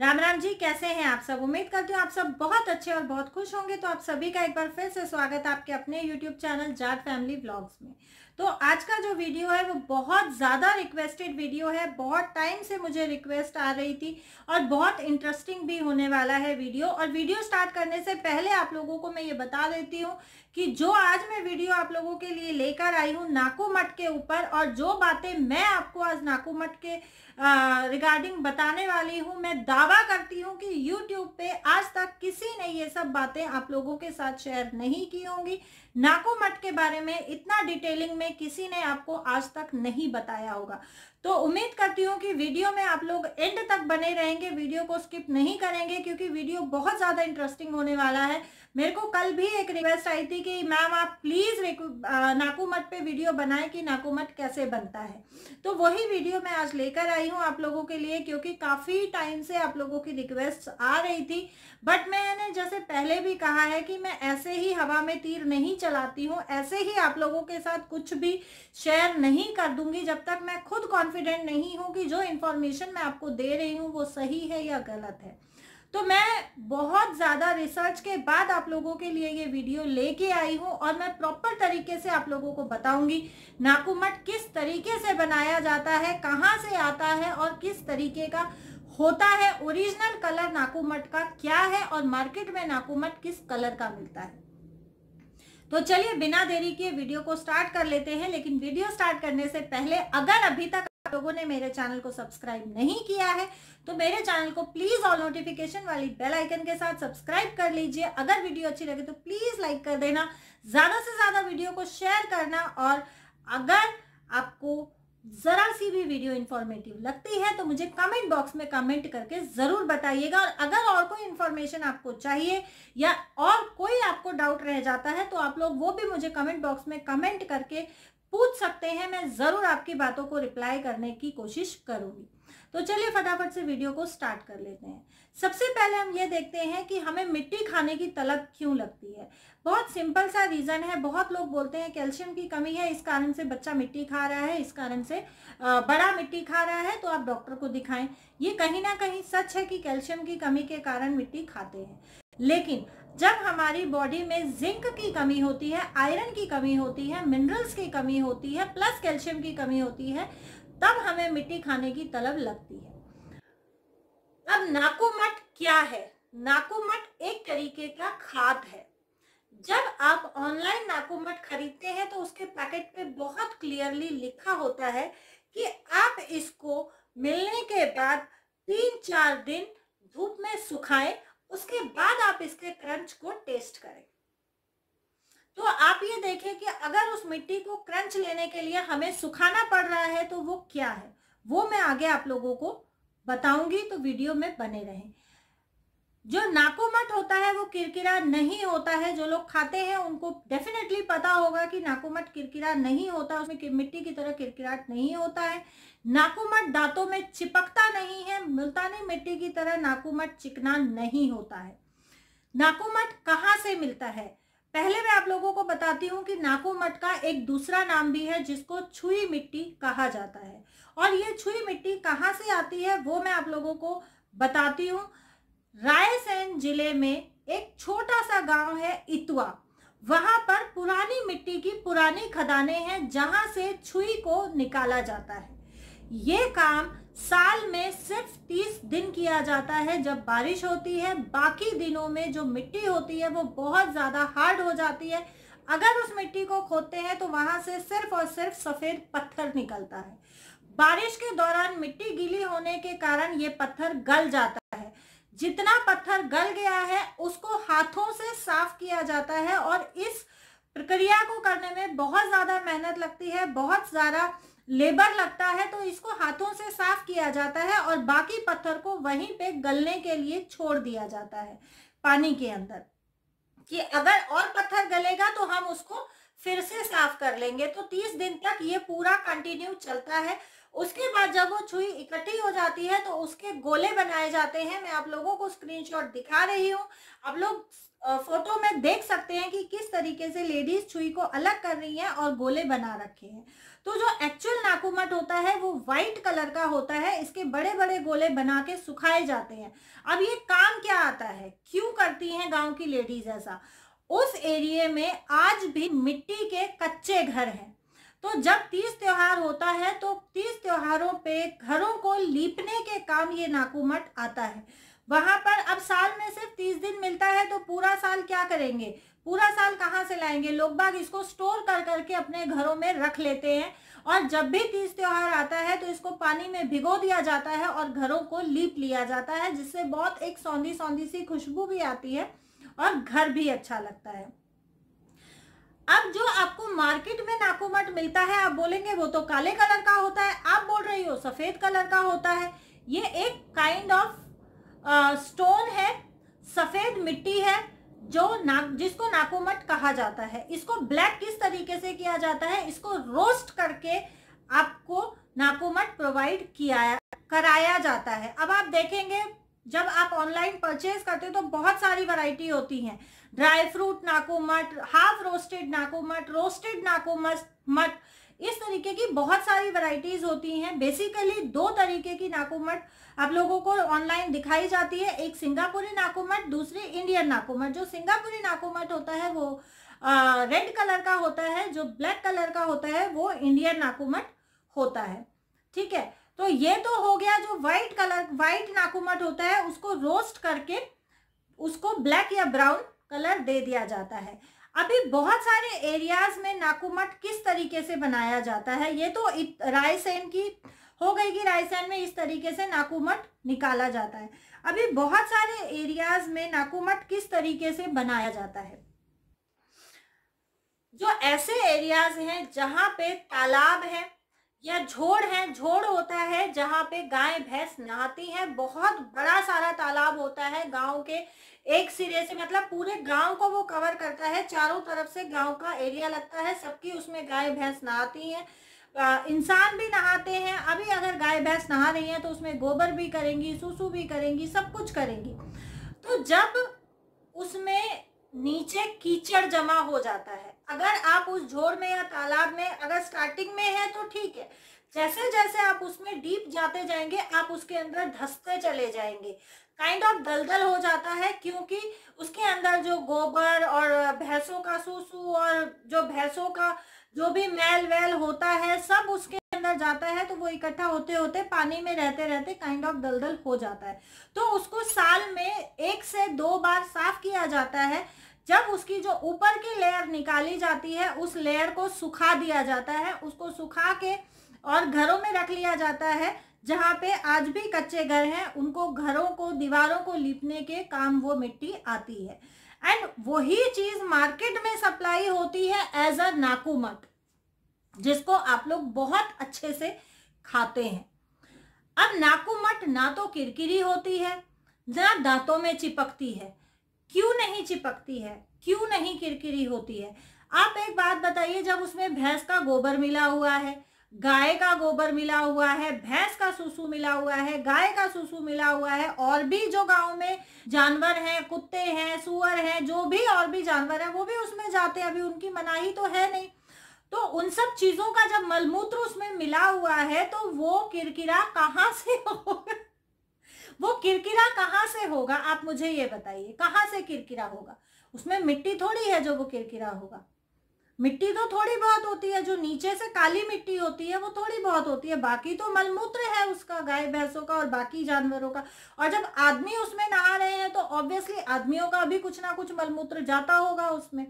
राम राम जी कैसे हैं आप सब उम्मीद करती हूँ आप सब बहुत अच्छे और बहुत खुश होंगे तो आप सभी का एक बार फिर से स्वागत आपके अपने YouTube channel Jat family blogs में तो आज का जो वीडियो है वो बहुत ज़्यादा रिक्वेस्टेड वीडियो है बहुत टाइम से मुझे रिक्वेस्ट आ रही थी और बहुत इंटरेस्टिंग भी होने वाला है वीडियो और वीडियो स्टार्ट करने से पहले आप लोगों को मैं ये बता देती हूँ कि जो आज मैं वीडियो आप लोगों के लिए लेकर आई हूँ नाकू मठ के ऊपर और जो बातें मैं आपको आज नाकू मठ के रिगार्डिंग बताने वाली हूँ मैं दावा करती हूँ कि यूट्यूब पे आज तक किसी ने ये सब बातें आप लोगों के साथ शेयर नहीं की होंगी नाकू मठ के बारे में इतना डिटेलिंग में में किसी ने आपको आज तक नहीं बताया होगा तो उम्मीद करती हूँ कि वीडियो में आप लोग एंड तक बने रहेंगे वीडियो को स्किप नहीं करेंगे क्योंकि वीडियो बहुत ज़्यादा इंटरेस्टिंग होने वाला है मेरे को कल भी एक रिक्वेस्ट आई थी कि मैम आप प्लीज़ नाकूमत पे वीडियो बनाएं कि नाकूमत कैसे बनता है तो वही वीडियो मैं आज लेकर आई हूँ आप लोगों के लिए क्योंकि काफ़ी टाइम से आप लोगों की रिक्वेस्ट आ रही थी बट मैंने जैसे पहले भी कहा है कि मैं ऐसे ही हवा में तीर नहीं चलाती हूँ ऐसे ही आप लोगों के साथ कुछ भी शेयर नहीं कर दूंगी जब तक मैं खुद कॉन्फिडेंट नहीं हूँ कि जो इन्फॉर्मेशन मैं आपको दे रही हूँ वो सही है या गलत है तो मैं बहुत ज़्यादा रिसर्च के बाद आप लोगों के लिए ये वीडियो लेके आई हूँ और मैं प्रॉपर तरीके से आप लोगों को बताऊंगी नाकुमट किस तरीके से बनाया जाता है कहाँ से आता है और किस तरीके का होता है ओरिजिनल कलर नाकुमट का क्या है और मार्केट में नाकुमट किस कलर का मिलता है तो चलिए बिना देरी के वीडियो को स्टार्ट कर लेते हैं लेकिन वीडियो स्टार्ट करने से पहले अगर अभी तक आप लोगों ने मेरे चैनल को सब्सक्राइब नहीं किया है तो मेरे चैनल को प्लीज ऑल नोटिफिकेशन वाली बेल आइकन के साथ सब्सक्राइब कर लीजिए अगर वीडियो अच्छी लगे तो प्लीज लाइक कर देना ज्यादा से ज्यादा वीडियो को शेयर करना और अगर आपको जरा सी भी वीडियो इंफॉर्मेटिव लगती है तो मुझे कमेंट बॉक्स में कमेंट करके जरूर बताइएगा और अगर और कोई इंफॉर्मेशन आपको चाहिए या और कोई आपको डाउट रह जाता है तो आप लोग वो भी मुझे कमेंट बॉक्स में कमेंट करके पूछ सकते हैं मैं ज़रूर आपकी बातों को रिप्लाई करने की कोशिश करूँगी तो चलिए फटाफट से वीडियो को स्टार्ट कर लेते हैं सबसे पहले हम ये देखते हैं कि हमें मिट्टी खाने की तलब क्यों लगती है बहुत सिंपल सा रीज़न है बहुत लोग बोलते हैं कैल्शियम की कमी है इस कारण से बच्चा मिट्टी खा रहा है इस कारण से बड़ा मिट्टी खा रहा है तो आप डॉक्टर को दिखाएं ये कहीं ना कहीं सच है कि कैल्शियम की कमी के कारण मिट्टी खाते हैं लेकिन जब हमारी बॉडी में जिंक की कमी होती है आयरन की कमी होती है मिनरल्स की कमी होती है प्लस कैल्शियम की कमी होती है तब हमें मिट्टी खाने की तलब लगती है अब नाकुमट क्या है नाकुमट एक तरीके का खाद है जब आप ऑनलाइन नाकुमट खरीदते हैं तो उसके पैकेट पे बहुत क्लियरली लिखा होता है कि आप इसको मिलने के बाद तीन चार दिन धूप में सुखाएं उसके बाद आप इसके क्रंच को टेस्ट करें तो आप ये देखें कि अगर उस मिट्टी को क्रंच लेने के लिए हमें सुखाना पड़ रहा है तो वो क्या है वो मैं आगे आप लोगों को बताऊंगी तो वीडियो में बने रहें जो नाकोमट होता है वो किरकिरा नहीं होता है जो लोग खाते हैं उनको डेफिनेटली पता होगा कि नाकोमट किरकिरा नहीं होता उसमें मिट्टी की तरह किरकिराट नहीं होता है नाकुमट दांतों में चिपकता नहीं है मुल्तानी मिट्टी की तरह नाकुमट चिकना नहीं होता है नाकुमट कहाँ से मिलता है पहले मैं आप लोगों को बताती हूँ कि नाकुमट का एक दूसरा नाम भी है जिसको छुई मिट्टी कहा जाता है और ये छुई मिट्टी कहाँ से आती है वो मैं आप लोगों को बताती हूँ रायसेन जिले में एक छोटा सा गांव है इतवा वहां पर पुरानी मिट्टी की पुरानी खदानें हैं जहां से छुई को निकाला जाता है ये काम साल में सिर्फ तीस दिन किया जाता है जब बारिश होती है बाकी दिनों में जो मिट्टी होती है वो बहुत ज़्यादा हार्ड हो जाती है अगर उस मिट्टी को खोदते हैं तो वहाँ से सिर्फ और सिर्फ सफ़ेद पत्थर निकलता है बारिश के दौरान मिट्टी गीली होने के कारण ये पत्थर गल जाता है जितना पत्थर गल गया है उसको हाथों से साफ किया जाता है और इस प्रक्रिया को करने में बहुत ज़्यादा मेहनत लगती है बहुत ज़्यादा लेबर लगता है तो इसको हाथों से साफ किया जाता है और बाकी पत्थर को वहीं पे गलने के लिए छोड़ दिया जाता है पानी के अंदर कि अगर और पत्थर गलेगा तो हम उसको फिर से साफ कर लेंगे तो तीस दिन तक ये पूरा कंटिन्यू चलता है उसके बाद जब वो छुई इकट्ठी हो जाती है तो उसके गोले बनाए जाते हैं मैं आप लोगों को स्क्रीनशॉट दिखा रही हूँ आप लोग फोटो में देख सकते हैं कि किस तरीके से लेडीज छुई को अलग कर रही हैं और गोले बना रखे हैं तो जो एक्चुअल नाकुमट होता है वो व्हाइट कलर का होता है इसके बड़े बड़े गोले बना के सुखाए जाते हैं अब ये काम क्या आता है क्यों करती हैं गांव की लेडीज ऐसा उस एरिए में आज भी मिट्टी के कच्चे घर हैं तो जब तीज त्योहार होता है तो तीज त्योहारों पे घरों को लीपने के काम ये नाकुमट आता है वहां पर अब साल में सिर्फ तीस दिन मिलता है तो पूरा साल क्या करेंगे पूरा साल कहाँ से लाएंगे लोग बाग इसको स्टोर कर करके अपने घरों में रख लेते हैं और जब भी तीज त्योहार आता है तो इसको पानी में भिगो दिया जाता है और घरों को लीप लिया जाता है जिससे बहुत एक सौंधी सौंधी सी खुशबू भी आती है और घर भी अच्छा लगता है अब जो आपको मार्केट में नाकूमट मिलता है आप बोलेंगे वो तो काले कलर का होता है आप बोल रही हो सफेद कलर का होता है ये एक काइंड ऑफ स्टोन है सफेद मिट्टी है जो नाक जिसको नाकोमट कहा जाता है इसको ब्लैक किस तरीके से किया जाता है इसको रोस्ट करके आपको नाकोमट प्रोवाइड किया कराया जाता है अब आप देखेंगे जब आप ऑनलाइन परचेज करते हो तो बहुत सारी वैरायटी होती हैं ड्राई फ्रूट नाकोमट हाफ रोस्टेड नाकोमट रोस्टेड नाकोमट मट इस तरीके की बहुत सारी वैरायटीज होती हैं बेसिकली दो तरीके की नाकूमट आप लोगों को ऑनलाइन दिखाई जाती है एक सिंगापुरी नाकूमट दूसरी इंडियन नाकूमट जो सिंगापुरी नाकूमट होता है वो रेड कलर का होता है जो ब्लैक कलर का होता है वो इंडियन नाकूमट होता है ठीक है तो ये तो हो गया जो व्हाइट कलर व्हाइट नाकूमट होता है उसको रोस्ट करके उसको ब्लैक या ब्राउन कलर दे दिया जाता है अभी बहुत सारे एरियाज में नाकुमठ किस तरीके से बनाया जाता है ये तो रायसेन की हो गई कि रायसेन में इस तरीके से नाकुमठ निकाला जाता है अभी बहुत सारे एरियाज में नाकुमठ किस तरीके से बनाया जाता है जो ऐसे एरियाज हैं जहां पे तालाब है यह झोड़ है झोड़ होता है जहाँ पे गाय भैंस नहाती है बहुत बड़ा सारा तालाब होता है गांव के एक सिरे से मतलब पूरे गांव को वो कवर करता है चारों तरफ से गांव का एरिया लगता है सबकी उसमें गाय भैंस नहाती हैं इंसान भी नहाते हैं अभी अगर गाय भैंस नहा रही है तो उसमें गोबर भी करेंगी सूसू भी करेंगी सब कुछ करेंगी तो जब उसमें नीचे कीचड़ जमा हो जाता है अगर आप उस झोर में या तालाब में अगर स्टार्टिंग में है तो ठीक है जैसे जैसे आप उसमें डीप जाते जाएंगे आप उसके अंदर धसते चले जाएंगे काइंड ऑफ दलदल हो जाता है क्योंकि उसके अंदर जो गोबर और भैंसों का सूसू और जो भैंसों का जो भी मैल वैल होता है सब उसके अंदर जाता है तो वो इकट्ठा होते होते पानी में रहते रहते काइंड ऑफ दलदल हो जाता है तो उसको साल में एक से दो बार किया जाता है जब उसकी जो ऊपर की लेयर निकाली जाती है उस लेयर को सुखा दिया जाता है उसको सुखा के और घरों में रख लिया जाता है जहाँ पे आज भी कच्चे घर हैं उनको घरों को दीवारों को लिपने के काम वो मिट्टी आती है एंड वही चीज मार्केट में सप्लाई होती है एज अ नाकूमट जिसको आप लोग बहुत अच्छे से खाते हैं अब नाकूमट ना तो किरकिरी होती है ना दांतों में चिपकती है क्यों नहीं चिपकती है क्यों नहीं किरकिरी होती है आप एक बात बताइए जब उसमें भैंस का गोबर मिला हुआ है गाय का गोबर मिला हुआ है भैंस का सुसु मिला हुआ है गाय का सुसु मिला हुआ है और भी जो गांव में जानवर हैं कुत्ते हैं सुअर हैं जो भी और भी जानवर हैं वो भी उसमें जाते हैं अभी उनकी मनाही तो है नहीं तो उन सब चीजों का जब मलमूत्र उसमें मिला हुआ है तो वो किरकिरा कहाँ से हो वो किरकिरा कहाँ से होगा आप मुझे ये बताइए कहाँ से किरकिरा होगा उसमें मिट्टी थोड़ी है जो वो किरकिरा होगा मिट्टी तो थोड़ी बहुत होती है जो नीचे से काली मिट्टी होती है वो थोड़ी बहुत होती है बाकी तो मलमूत्र है उसका गाय भैंसों का और बाकी जानवरों का और जब आदमी उसमें नहा रहे हैं तो ऑब्वियसली आदमियों का भी कुछ ना कुछ मलमूत्र जाता होगा उसमें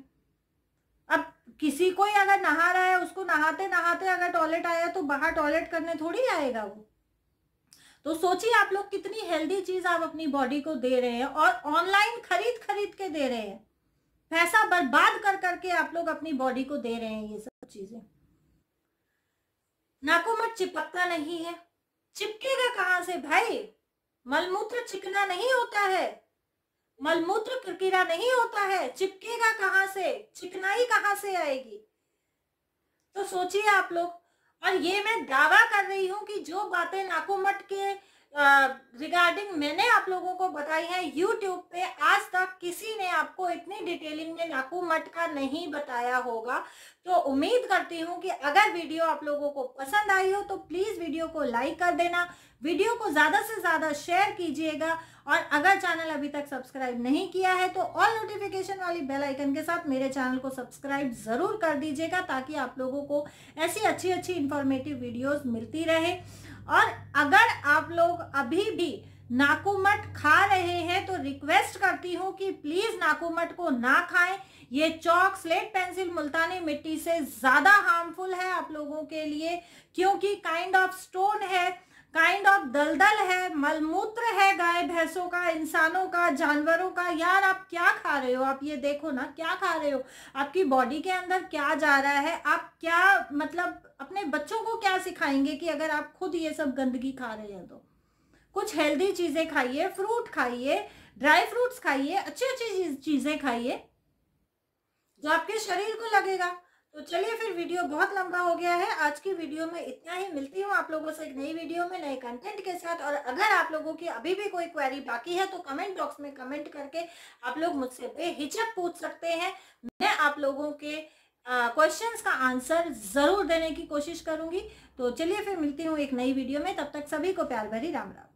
अब किसी को ही अगर नहा रहा है उसको नहाते नहाते अगर टॉयलेट आया तो बाहर टॉयलेट करने थोड़ी आएगा वो तो सोचिए आप लोग कितनी हेल्दी चीज आप अपनी बॉडी को दे रहे हैं और ऑनलाइन खरीद खरीद के दे रहे हैं पैसा बर्बाद कर करके आप लोग अपनी बॉडी को दे रहे हैं ये सब चीजें नाकों में चिपकता नहीं है चिपकेगा कहां से भाई मलमूत्र चिकना नहीं होता है मलमूत्र किरकिरा नहीं होता है चिपकेगा कहां से चिकनाई कहां से आएगी तो सोचिए आप लोग और ये मैं दावा कर रही हूँ कि जो बातें नाकुमट के रिगार्डिंग मैंने आप लोगों को बताई है यूट्यूब पे आज तक किसी ने आपको इतनी डिटेलिंग में नाकू मटका नहीं बताया होगा तो उम्मीद करती हूँ कि अगर वीडियो आप लोगों को पसंद आई हो तो प्लीज़ वीडियो को लाइक कर देना वीडियो को ज़्यादा से ज़्यादा शेयर कीजिएगा और अगर चैनल अभी तक सब्सक्राइब नहीं किया है तो ऑल नोटिफिकेशन वाली बेल आइकन के साथ मेरे चैनल को सब्सक्राइब ज़रूर कर दीजिएगा ताकि आप लोगों को ऐसी अच्छी अच्छी इन्फॉर्मेटिव वीडियोज़ मिलती रहे और अगर आप लोग अभी भी नाकूमट खा रहे हैं तो रिक्वेस्ट करती हूँ कि प्लीज नाकूमट को ना खाएं ये चौक स्लेट पेंसिल मुल्तानी मिट्टी से ज्यादा हार्मफुल है आप लोगों के लिए क्योंकि काइंड ऑफ स्टोन है काइंड ऑफ दलदल है मलमूत्र है गाय भैंसों का इंसानों का जानवरों का यार आप क्या खा रहे हो आप ये देखो ना क्या खा रहे हो आपकी बॉडी के अंदर क्या जा रहा है आप क्या मतलब अपने बच्चों को क्या सिखाएंगे कि अगर आप खुद ये सब गंदगी खा रहे हैं तो कुछ हेल्दी चीज़ें खाइए फ्रूट खाइए ड्राई फ्रूट्स खाइए अच्छी अच्छी चीज़ें खाइए जो आपके शरीर को लगेगा तो चलिए फिर वीडियो बहुत लंबा हो गया है आज की वीडियो में इतना ही मिलती हूँ आप लोगों से एक नई वीडियो में नए कंटेंट के साथ और अगर आप लोगों की अभी भी कोई क्वेरी बाकी है तो कमेंट बॉक्स में कमेंट करके आप लोग मुझसे बेहिचक पूछ सकते हैं मैं आप लोगों के क्वेश्चन का आंसर ज़रूर देने की कोशिश करूंगी तो चलिए फिर मिलती हूँ एक नई वीडियो में तब तक सभी को प्यार भरी राम राम